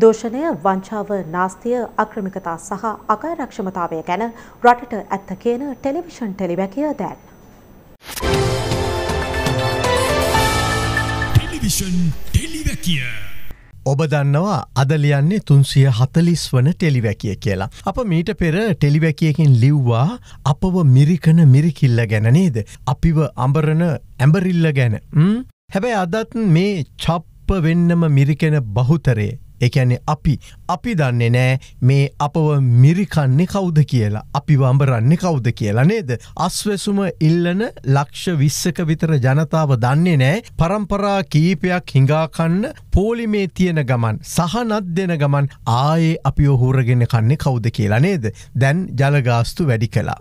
දෝෂණය වංචාව නාස්තිය අක්‍රමිකතා සහ අකාරක්ෂමතාවය ගැන රටට ඇත්ත කියන ටෙලිවිෂන් ටෙලිවැකය දැන්. ඔබ දන්නවා අදලියන්නේ තුන්සිය හතලිස් වන ටෙලිවැකිය කියලා. අප මීට පෙර ටෙලිවැකියකින් ලිව්වා අපව මිරිකන මිරිකිල්ල ගැන නේද. අපිව අඹරණ ඇඹරිල්ල ගැන. හැබැයි අදත් මේ චප්ප වෙන්නම මිරිකෙන බහුතරේ එකන්නේ අපි අපි දන්නේ නෑ මේ අපව මිරිකන්නේ කවුද කියලා අපි වම්බරන්නේ කවුද කියලා නේද. අස්වැසුම ඉල්ලන ලක්ෂ විස්සක විතර ජනතාව දන්නේ නෑ පරම්පරා කීපයක් හිඟාකන්න පෝලිමේ තියෙන ගමන් සහනත් දෙන ගමන් ආයේ අපි ඔහුරගෙන කන්නේ කවුද කියලා නේද දැන් ජලගාස්තු වැඩි කලා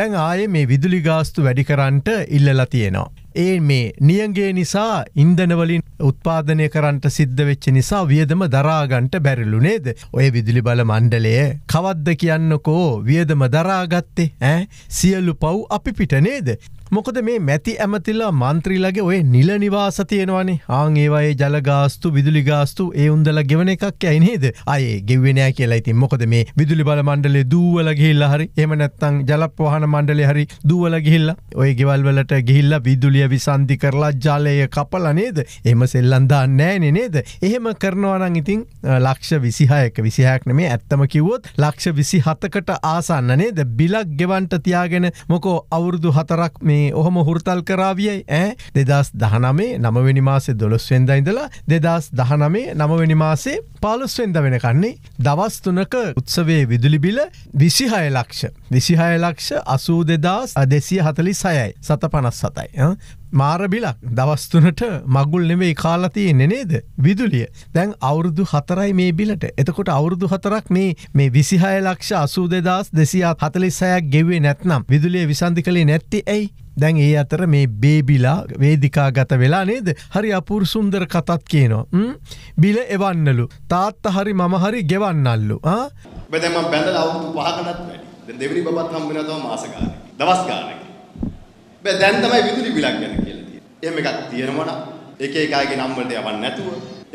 දැන් ආය මේ විදුලි ගාස්තු වැඩි කරන්ට ඉල්ලලා තියෙනවා. ඒ මේ නියගේ නිසා ඉන්දනවලින් උත්පාදනය කරන්ට සිද්ධ වෙච්ච නිසා වියදම දරාගන්ට බැරිලු නේද ඔය විදුලි බල මණ්ඩලය කවද්ද කියන්නකෝ වියදම දරාගත්තේ ඇ සියලු පව් අපි පිට නේද. මොකද මේ මැති ඇමතිල්ලා මන්ත්‍රීලගේ ඔය නිල නිවාස තියෙනවනේ ආංඒවයේ ජලගාස්තු විදුලිගාස්තු ඒ උන්දල ගෙවන එකක් ඇයිනේද අය ගෙවෙනෑ කියලා ඉතින් මොකද මේ විදුලි බල මණ්ඩලේ දූවල ගිල්ල හරි එමනැත්තං ජලපවහන මණ්ඩලේ හරි දුවල ගිල්ලා ඔය ගෙවල්වලට ගිහිල්ලා විදුලිය පොලිය විසන්ධි කරලා ජලය කපල නේද එම සෙල්ලන්දා නෑනෙ නේද එහෙම කරනවනං ඉතින් ලක්ෂ විසිහයක විසිහයක් නෙමේ ඇත්තම කිවොත් ලක්ෂ විසි හතකට ආසන්න නේද බිලක් ගෙවන්ට තියාගෙන මොකෝ අවුරුදු හතරක් මේ ඔහොම හුරතල් කරාවියයි ඇ දෙදස් දහනමේ නමවෙනි මාසේ දොළොස්වෙන්දයිඳලා දෙදස් දහනමේ නමවෙනි මාසේ පාලුස්වෙන්ද වෙන කන්නේ දවස්තුනක උත්සවේ විදුලිබිල විසිහය ලක්ෂ විසිහය ලක්ෂ අසූ දෙදස් දෙසිය හතලි සයයි සත පනස් සතයි මාරබිලක් දවස්තුනට මගුල් නෙවෙයි කාලතියෙන්නේ නේද විදුලිය දැන් අවුරුදු හතරයි මේ බිලට එතකොට අවුරුදු හතරක් මේ මේ විසිහය ලක්ෂ අසූ දෙදස් දෙසියාත් හතලිස්සයක් ගෙවේ නැත්නම් විදුලිය විසන්ධි කළේ නැත්ති ඇයි දැන් ඒ අතර මේ බේබිලා වේදිකා ගත වෙලා නේද හරි අපූර් සුන්දර කතත් කියනවා බිල එවන්නලු තාත්ත හරි මම හරි ගෙවන්නල්ලු බැදම බැඳල අවුරුදු පහකටත් වැඩි දෙවිනි බත් හම්බෙනවා මාස ගානේ දවස් ගානේ බෑ දැන් තමයි විදුලි බිලක් ගැන කියලා තියෙන්නේ. එහෙම එකක් තියෙනවා නම් එක එකගේ නම් වලට යවන්න නැතුව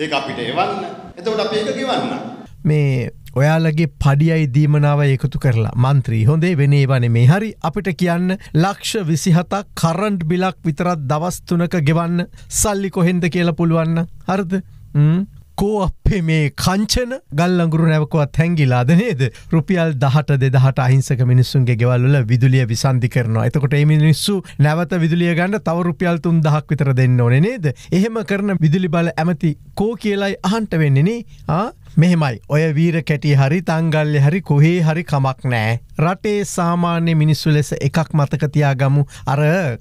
ඒක අපිට එවන්න. එතකොට අපි ඒක ගෙවන්න. මේ ඔයාලගේ පඩියයි දීමනාව එකතු කරලා මන්ත්‍රී හොඳේ වෙනේ වනේ මේ හරි අපිට කියන්න ලක්ෂ විසිහතා කරන්ට් බිලක් විතරත් දවස්තුනක ගෙවන්න සල්ලි කොහෙන්ද කියලා පුළුවන්න හරද? කෝ අපේ මේ කංචන ගල්ලඟුරු නැවකවත් හැංගිලාද නේද රුපියල් දහට දෙදහට අහිංසක මිනිස්සුන්ගේ ගෙවල්ල විදුලිය විසන්ධි කරනවා එතකොට ඒ මිනිස්සු නැවත විදුලිය ගන්න තව රුපියල් තුන් දහක් විතර දෙන්න ඕනේ නේද එහෙම කරන විදුලි බල ඇමති කෝ කියලයි අහන්ට වෙන්නේනේ ආ මෙහෙමයි ඔය වීර කැටි හරි තංගල්ලෙ හරි කොහේ හරි කමක් නෑ. රටේ සාමාන්‍ය මිනිස්සු ලෙස එකක් මතකතියා ගමු අර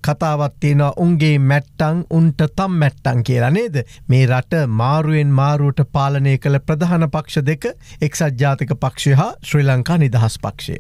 කතාවත්තියෙනවා උන්ගේ මැට්ටං උන්ට තම් මැට්ටං කියලා නේද. මේ රට මාරුවෙන් මාරුවට පාලනය කළ ප්‍රධාන පක්ෂ දෙක එක්සත් ජාතික පක්ෂය හා ශ්‍රී ලංකා නිදහස් පක්ෂය.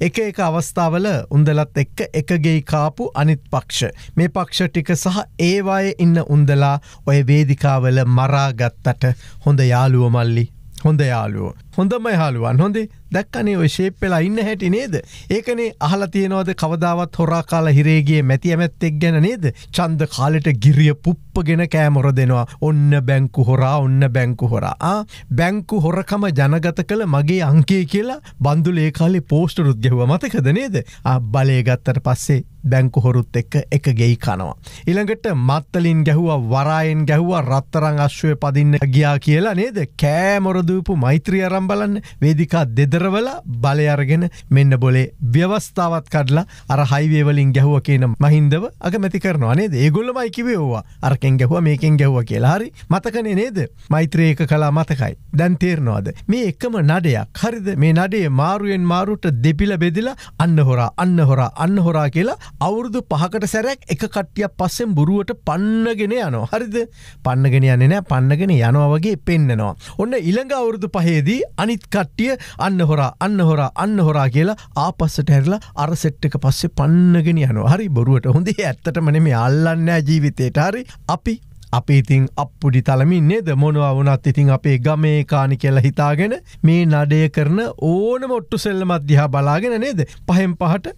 එක එක අවස්ථාවල උන්දලත් එක්ක එකගේ කාපු අනිත් පක්ෂ. මේ පක්ෂ ටික සහ ඒවාය ඉන්න උන්දලා ඔය වේදිකාවල මරාගත්තට හොඳ යාළුවමල්ලි හොඳ යාලුවෝ හොඳම යාලුවන් හොඳේ දැක්කනේ ඔය ෂේප් වෙලා ඉන්න හැටි නේද? ඒකනේ අහලා තියෙනවද කවදාවත් හොරා කාලා හිරේගියේ මැති ඇමැත්තෙක් ගැන නේද? ඡන්ද කාලෙට ගිරිය පුප්පගෙන කෑමොර දෙනවා. ඔන්න බැංකු හොරා ඔන්න බැංකු හොරා. ආ බැංකු හොරකම ජනගත කළ මගේ අංකය කියලා බන්දුල ඒ කාලේ පෝස්ටරුත් ගැහුවා මතකද නේද? ආ බලය ගත්තට පස්සේ බැංකු හොරුත් එක්ක එක ගෙයි කනවා. ඉළඟට මත්තලින් ගැහුවා වරායෙන් ගැහුවා රත්තරං අශ්වය පදින්න ගියා කියලා නේද? කෑමොරදූපු මෛත්‍රිය අරම් බලන්න වේදිකා දෙදර පෙරවල බලය අරගෙන මෙන්න බොලේ ව්‍යවස්ථාවත් කඩලා අර හයිවේවලින් ගැහුව කියන මහින්දව අගමැති කරනවා නේද ඒගොල්ලම අයිකිවේවා අරකෙන් ගැහුව මේකෙන් ගැහුව කියලා හරි මතකනේ නේද මෛත්‍රයක කලා මතකයි දැන් තේරනවාද මේ එකම නඩයක් හරිද මේ නඩේ මාරුවෙන් මාරුට දෙපිල බෙදිලා අන්න හොරා අන්න හොරා අන්න හොරා කියලා අවුරුදු පහකට සැරැක් එක කට්ටිය පස්සෙන් බොරුවට පන්නගෙන යනවා හරිද පන්නගෙන යන්නේ නෑ පන්නගෙන යනවා වගේ පෙන්න්නනවා ඔන්න ඉළඟ අවුරුදු පහේදී අනිත් කට්ටිය අන්න හො හොරා අන්න හොරා අන්න හොරා කියලා ආපස්සට හැරලා අර සෙට්ටක පස්සේ පන්නගෙන යනවා හරි බොරුවට හොඳේ ඇත්තටමන මේ අල්ලන්නෑ ජීවිතයට හරි අපි අපි ඉතිං අපපුඩි තලමින් නේද මොනවා වනත් ඉතිං අපේ ගමේ කානි කියලා හිතාගෙන මේ නඩය කරන ඕන මොට්ටු සෙල්ල මධ්‍යහා බලාගෙන නේද පහෙන් පහට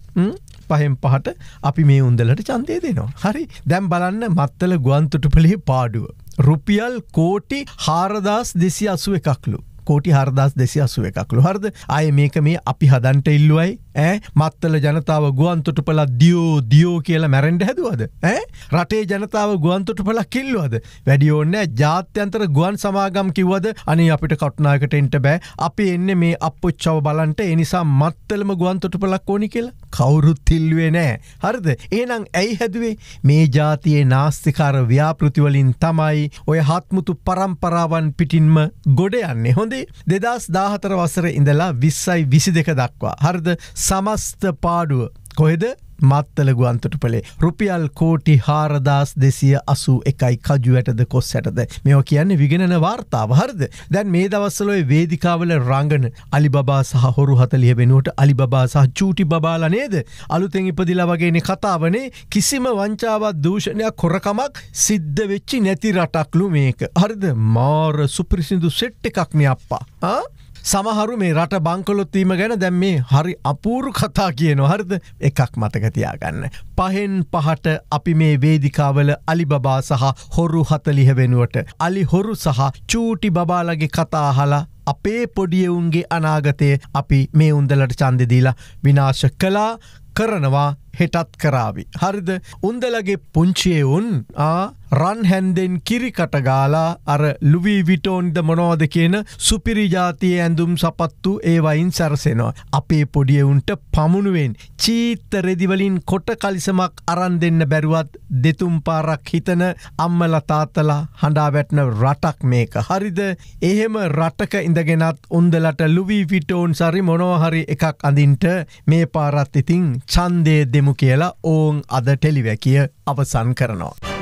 පහෙන් පහට අපි මේ උන්දලට චන්තය දෙනවා හරි දැම් බලන්න මත්තල ගුවන්තුටු පළහි පාඩුව. රුපියල් කෝටි හාරදාස් දෙසි අසුව එකක්ලු කෝටි හරදස් දෙසි අසුව එකක්ලු හරද අය මේක මේ අපි හදන්ට ඉල්ලුවයි ඇ මත්තල ජනතාව ගුවන්තොට පලත් දියෝ දියෝ කියලා මැරෙන්ඩ හැදුවද ඇ රටේ ජනතාව ගුවන්තොට පලක් කිල්ලුවද වැඩියෝන්න ජාත්‍යන්තර ගුවන් සමාගම් කිව්වද අනි අපිට කට්නාකට එන්ට බෑ අපි එන්න මේ අපපුච්චව බලන්ට එනිසා මත්තලම ගුවන්තොට පලක් ඕනි කියලා කවුරුත් තිල්ලුවේ නෑ හරිද ඒනම් ඇයි හැදුවේ මේ ජාතියේ නාස්තිකාර ව්‍යාපෘතිවලින් තමයි ඔය හත්මුතු පරම්පරාවන් පිටින්ම ගොඩ යන්නේ හොඳේ දෙදස් දාහතර වසර ඉඳලා විස්සයි විසි දෙක දක්වා හරිද සමස්ත පාඩුව කොහෙද මත්තල ගුවන්තට පළේ රුපියල් කෝටි හාරදාස් දෙසිය අසු එකයි කජු ඇටද කොස් ඇටද මෙෝ කියන්නේ විගෙනන වාර්තාව හරද දැන් මේ දවස්සලොයි වේදිකාවල රංගන අලිබා සහ හොරු හතලිය වෙනුවට අලිබා සහ චූටි බාල නේද අලුතෙන් ඉපදිලා වගේන කතාවනේ කිසිම වංචාවත් දූෂණයක් කොරකමක් සිද්ධ වෙච්චි නැති රටක්ලු මේක හරිද මාර සුපිරිසිදු සෙට් එකක්ම අප්පා ආ? සමහරු මේ රට බංකොලොත්වීම ගැන දැම් මේ හරි අපූරු කතා කියන හරිද එකක් මතකතියාගන්න. පහෙන් පහට අපි මේ වේදිකාවල අලිබබා සහ හොරු හතලිහ වෙනුවට. අලි හොරු සහ චූටි බබාලගේ කතාහලා අපේ පොඩියවුන්ගේ අනාගතය අපි මේ උන්දලට චන්දදීලා විනාශ කලා කරනවා හෙටත් කරාවි. හරිද උන්දලගේ පුංචියවුන් ආ රන් හැන්දෙන් කිරිකට ගාලා අර ලුවී විටෝන්ද මොනෝද කියන සුපිරිජාතිය ඇඳුම් සපත්තු ඒවයින් සැරසෙනවා. අපේ පොඩියවුන්ට පමුණුවෙන් චීත්තරෙදිවලින් කොට කලිසමක් අරන් දෙන්න බැරුවත් දෙතුම් පාරක් හිතන අම්මල තාත්තලා හඬා වැටන රටක් මේක. හරිද එහෙම රටක ඉඳගෙනත් උන්දලට ලුවී විටෝන් සරි මොනෝහරි එකක් අඳින්ට මේ පාරත් ඉතිං චන්දය දෙම දෙමු කියලා ඔවුන් අද ටෙලිවැකිය අවසන් කරනවා.